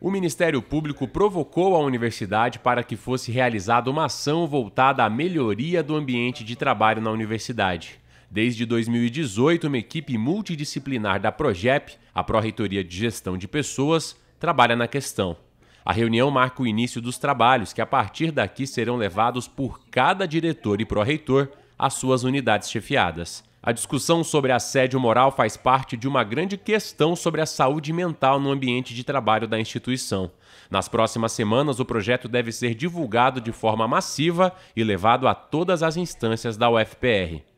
o Ministério Público provocou a universidade para que fosse realizada uma ação voltada à melhoria do ambiente de trabalho na universidade. Desde 2018, uma equipe multidisciplinar da Progep, a Pró-Reitoria de Gestão de Pessoas, trabalha na questão. A reunião marca o início dos trabalhos que a partir daqui serão levados por cada diretor e pró-reitor às suas unidades chefiadas. A discussão sobre assédio moral faz parte de uma grande questão sobre a saúde mental no ambiente de trabalho da instituição. Nas próximas semanas, o projeto deve ser divulgado de forma massiva e levado a todas as instâncias da UFPR.